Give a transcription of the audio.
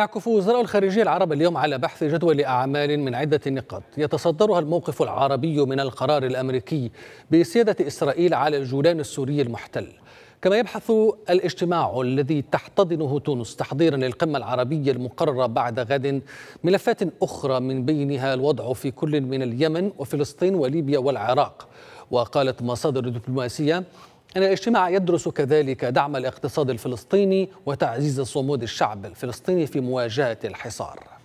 يعكف وزراء الخارجية العرب اليوم على بحث جدول أعمال من عدة نقاط يتصدرها الموقف العربي من القرار الأمريكي بسيادة إسرائيل على الجولان السوري المحتل كما يبحث الاجتماع الذي تحتضنه تونس تحضيرا للقمة العربية المقررة بعد غد ملفات أخرى من بينها الوضع في كل من اليمن وفلسطين وليبيا والعراق وقالت مصادر دبلوماسية أن الاجتماع يدرس كذلك دعم الاقتصاد الفلسطيني وتعزيز صمود الشعب الفلسطيني في مواجهة الحصار